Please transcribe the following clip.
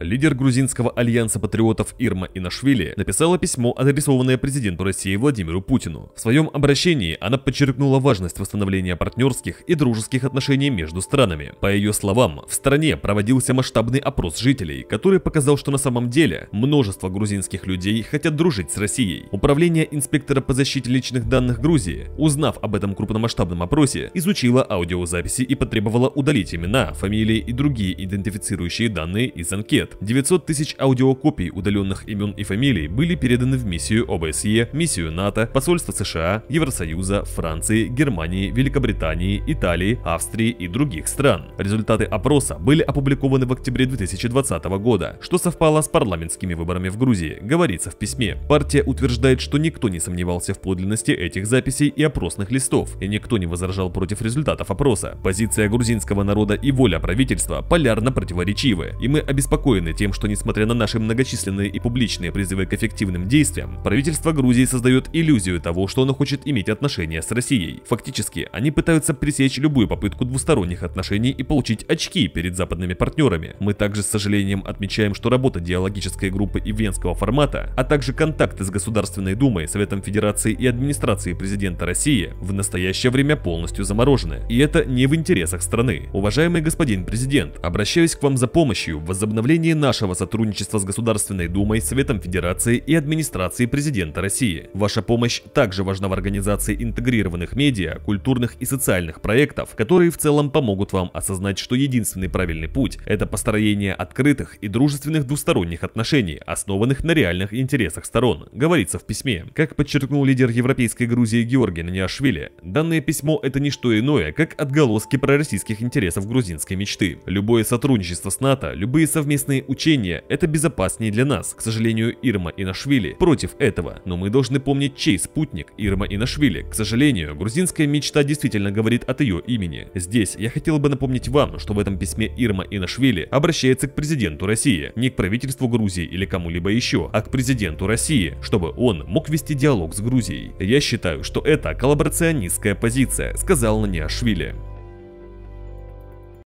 Лидер грузинского альянса патриотов Ирма Инашвили написала письмо, адресованное президенту России Владимиру Путину. В своем обращении она подчеркнула важность восстановления партнерских и дружеских отношений между странами. По ее словам, в стране проводился масштабный опрос жителей, который показал, что на самом деле множество грузинских людей хотят дружить с Россией. Управление инспектора по защите личных данных Грузии, узнав об этом крупномасштабном опросе, изучило аудиозаписи и потребовало удалить имена, фамилии и другие идентифицирующие данные из анкет лет. 900 тысяч аудиокопий удаленных имен и фамилий были переданы в миссию ОБСЕ, миссию НАТО, посольство США, Евросоюза, Франции, Германии, Великобритании, Италии, Австрии и других стран. Результаты опроса были опубликованы в октябре 2020 года, что совпало с парламентскими выборами в Грузии, говорится в письме. Партия утверждает, что никто не сомневался в подлинности этих записей и опросных листов, и никто не возражал против результатов опроса. Позиция грузинского народа и воля правительства полярно противоречивы, и мы обеспокоены обеспокоены тем, что несмотря на наши многочисленные и публичные призывы к эффективным действиям, правительство Грузии создает иллюзию того, что оно хочет иметь отношения с Россией. Фактически, они пытаются пресечь любую попытку двусторонних отношений и получить очки перед западными партнерами. Мы также с сожалением отмечаем, что работа диалогической группы и венского формата, а также контакты с Государственной Думой, Советом Федерации и администрацией президента России в настоящее время полностью заморожены. И это не в интересах страны. Уважаемый господин президент, обращаюсь к вам за помощью в возобновлении продолжении нашего сотрудничества с Государственной Думой, Советом Федерации и администрацией президента России. Ваша помощь также важна в организации интегрированных медиа, культурных и социальных проектов, которые в целом помогут вам осознать, что единственный правильный путь – это построение открытых и дружественных двусторонних отношений, основанных на реальных интересах сторон, говорится в письме. Как подчеркнул лидер Европейской Грузии Георгий Наниашвили, данное письмо – это не что иное, как отголоски пророссийских интересов грузинской мечты. Любое сотрудничество с НАТО, любые совместные военные учения. Это безопаснее для нас. К сожалению, Ирма и Нашвили против этого. Но мы должны помнить, чей спутник Ирма и Нашвили. К сожалению, грузинская мечта действительно говорит от ее имени. Здесь я хотел бы напомнить вам, что в этом письме Ирма и Нашвили обращается к президенту России, не к правительству Грузии или кому-либо еще, а к президенту России, чтобы он мог вести диалог с Грузией. Я считаю, что это коллаборационистская позиция, сказал Наниашвили.